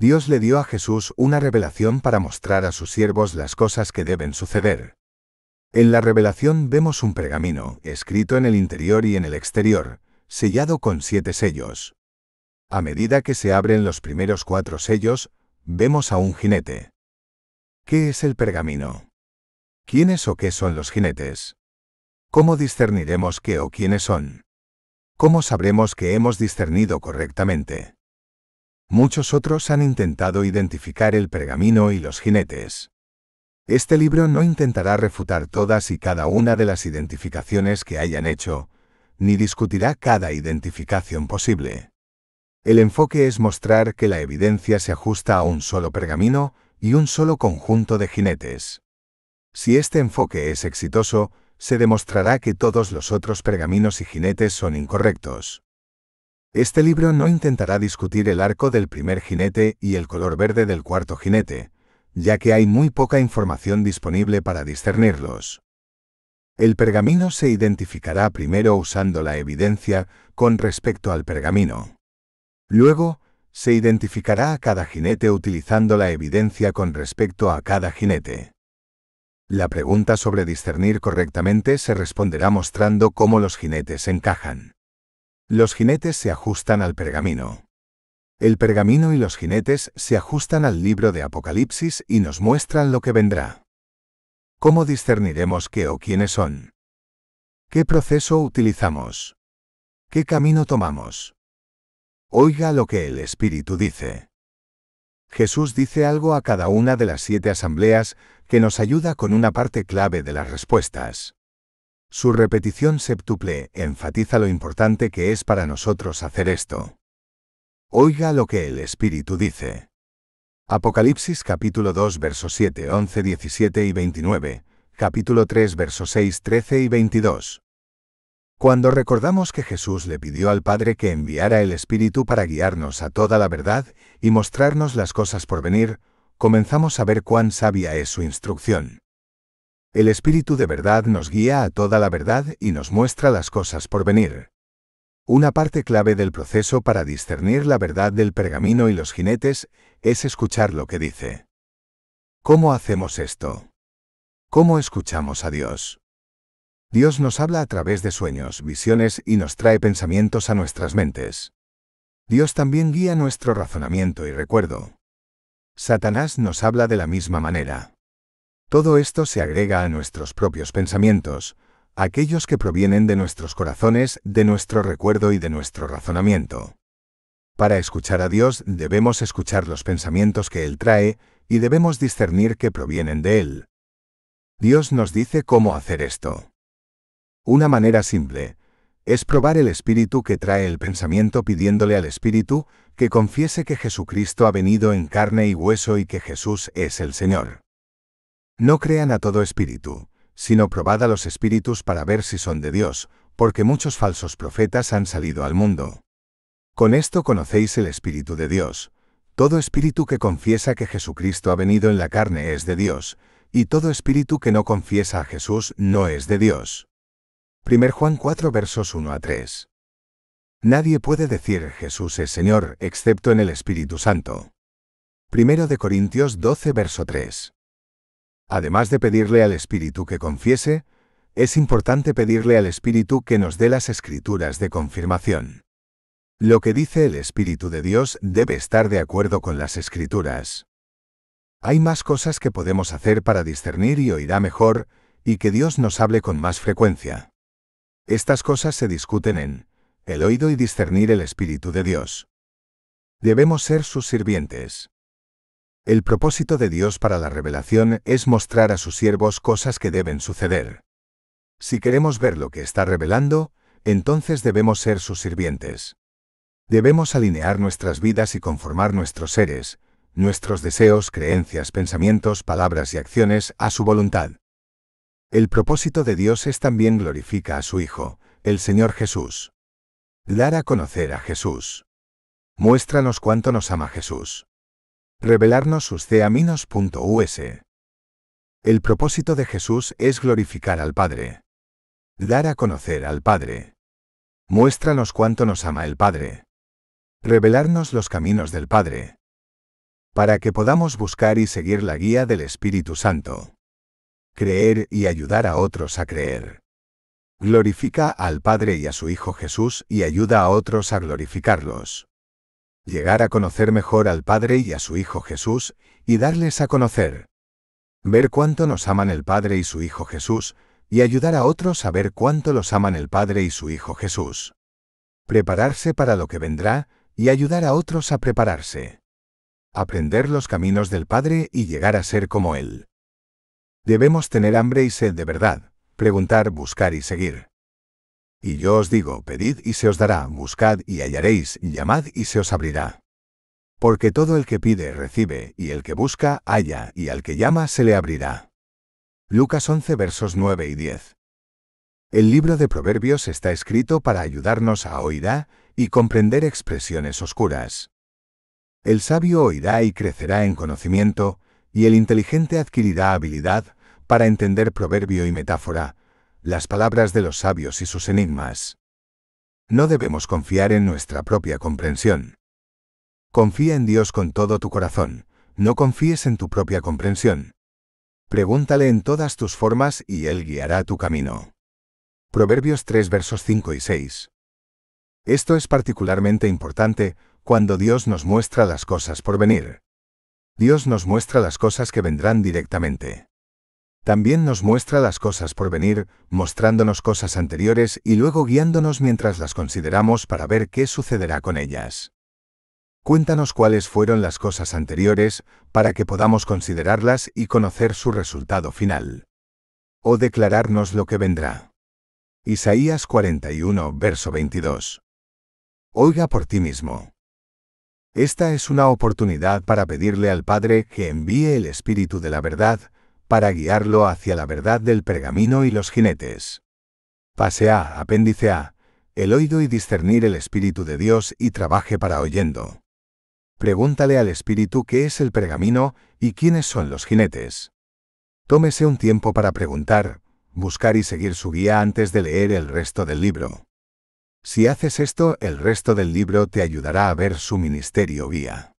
Dios le dio a Jesús una revelación para mostrar a sus siervos las cosas que deben suceder. En la revelación vemos un pergamino, escrito en el interior y en el exterior, sellado con siete sellos. A medida que se abren los primeros cuatro sellos, vemos a un jinete. ¿Qué es el pergamino? ¿Quiénes o qué son los jinetes? ¿Cómo discerniremos qué o quiénes son? ¿Cómo sabremos que hemos discernido correctamente? Muchos otros han intentado identificar el pergamino y los jinetes. Este libro no intentará refutar todas y cada una de las identificaciones que hayan hecho, ni discutirá cada identificación posible. El enfoque es mostrar que la evidencia se ajusta a un solo pergamino y un solo conjunto de jinetes. Si este enfoque es exitoso, se demostrará que todos los otros pergaminos y jinetes son incorrectos. Este libro no intentará discutir el arco del primer jinete y el color verde del cuarto jinete, ya que hay muy poca información disponible para discernirlos. El pergamino se identificará primero usando la evidencia con respecto al pergamino. Luego, se identificará a cada jinete utilizando la evidencia con respecto a cada jinete. La pregunta sobre discernir correctamente se responderá mostrando cómo los jinetes encajan. Los jinetes se ajustan al pergamino. El pergamino y los jinetes se ajustan al libro de Apocalipsis y nos muestran lo que vendrá. ¿Cómo discerniremos qué o quiénes son? ¿Qué proceso utilizamos? ¿Qué camino tomamos? Oiga lo que el Espíritu dice. Jesús dice algo a cada una de las siete asambleas que nos ayuda con una parte clave de las respuestas. Su repetición séptuple enfatiza lo importante que es para nosotros hacer esto. Oiga lo que el Espíritu dice. Apocalipsis capítulo 2 versos 7, 11, 17 y 29, capítulo 3 versos 6, 13 y 22. Cuando recordamos que Jesús le pidió al Padre que enviara el Espíritu para guiarnos a toda la verdad y mostrarnos las cosas por venir, comenzamos a ver cuán sabia es su instrucción. El Espíritu de verdad nos guía a toda la verdad y nos muestra las cosas por venir. Una parte clave del proceso para discernir la verdad del pergamino y los jinetes es escuchar lo que dice. ¿Cómo hacemos esto? ¿Cómo escuchamos a Dios? Dios nos habla a través de sueños, visiones y nos trae pensamientos a nuestras mentes. Dios también guía nuestro razonamiento y recuerdo. Satanás nos habla de la misma manera. Todo esto se agrega a nuestros propios pensamientos, aquellos que provienen de nuestros corazones, de nuestro recuerdo y de nuestro razonamiento. Para escuchar a Dios debemos escuchar los pensamientos que Él trae y debemos discernir que provienen de Él. Dios nos dice cómo hacer esto. Una manera simple es probar el espíritu que trae el pensamiento pidiéndole al espíritu que confiese que Jesucristo ha venido en carne y hueso y que Jesús es el Señor. No crean a todo espíritu, sino probad a los espíritus para ver si son de Dios, porque muchos falsos profetas han salido al mundo. Con esto conocéis el Espíritu de Dios. Todo espíritu que confiesa que Jesucristo ha venido en la carne es de Dios, y todo espíritu que no confiesa a Jesús no es de Dios. 1 Juan 4 versos 1 a 3. Nadie puede decir Jesús es Señor excepto en el Espíritu Santo. 1 Corintios 12 verso 3. Además de pedirle al Espíritu que confiese, es importante pedirle al Espíritu que nos dé las escrituras de confirmación. Lo que dice el Espíritu de Dios debe estar de acuerdo con las escrituras. Hay más cosas que podemos hacer para discernir y oirá mejor, y que Dios nos hable con más frecuencia. Estas cosas se discuten en el oído y discernir el Espíritu de Dios. Debemos ser sus sirvientes. El propósito de Dios para la revelación es mostrar a sus siervos cosas que deben suceder. Si queremos ver lo que está revelando, entonces debemos ser sus sirvientes. Debemos alinear nuestras vidas y conformar nuestros seres, nuestros deseos, creencias, pensamientos, palabras y acciones a su voluntad. El propósito de Dios es también glorifica a su Hijo, el Señor Jesús. Dar a conocer a Jesús. Muéstranos cuánto nos ama Jesús revelarnos sus ceaminos.us. El propósito de Jesús es glorificar al Padre. Dar a conocer al Padre. Muéstranos cuánto nos ama el Padre. Revelarnos los caminos del Padre. Para que podamos buscar y seguir la guía del Espíritu Santo. Creer y ayudar a otros a creer. Glorifica al Padre y a su Hijo Jesús y ayuda a otros a glorificarlos llegar a conocer mejor al Padre y a su Hijo Jesús, y darles a conocer. Ver cuánto nos aman el Padre y su Hijo Jesús, y ayudar a otros a ver cuánto los aman el Padre y su Hijo Jesús. Prepararse para lo que vendrá, y ayudar a otros a prepararse. Aprender los caminos del Padre y llegar a ser como Él. Debemos tener hambre y sed de verdad, preguntar, buscar y seguir. Y yo os digo, pedid y se os dará, buscad y hallaréis, llamad y se os abrirá. Porque todo el que pide recibe, y el que busca halla, y al que llama se le abrirá. Lucas 11 versos 9 y 10. El libro de Proverbios está escrito para ayudarnos a oirá y comprender expresiones oscuras. El sabio oirá y crecerá en conocimiento, y el inteligente adquirirá habilidad para entender proverbio y metáfora, las palabras de los sabios y sus enigmas. No debemos confiar en nuestra propia comprensión. Confía en Dios con todo tu corazón, no confíes en tu propia comprensión. Pregúntale en todas tus formas y Él guiará tu camino. Proverbios 3 versos 5 y 6. Esto es particularmente importante cuando Dios nos muestra las cosas por venir. Dios nos muestra las cosas que vendrán directamente. También nos muestra las cosas por venir, mostrándonos cosas anteriores y luego guiándonos mientras las consideramos para ver qué sucederá con ellas. Cuéntanos cuáles fueron las cosas anteriores para que podamos considerarlas y conocer su resultado final. O declararnos lo que vendrá. Isaías 41, verso 22. Oiga por ti mismo. Esta es una oportunidad para pedirle al Padre que envíe el Espíritu de la verdad para guiarlo hacia la verdad del pergamino y los jinetes. Pase A, apéndice A, el oído y discernir el Espíritu de Dios y trabaje para oyendo. Pregúntale al Espíritu qué es el pergamino y quiénes son los jinetes. Tómese un tiempo para preguntar, buscar y seguir su guía antes de leer el resto del libro. Si haces esto, el resto del libro te ayudará a ver su ministerio vía.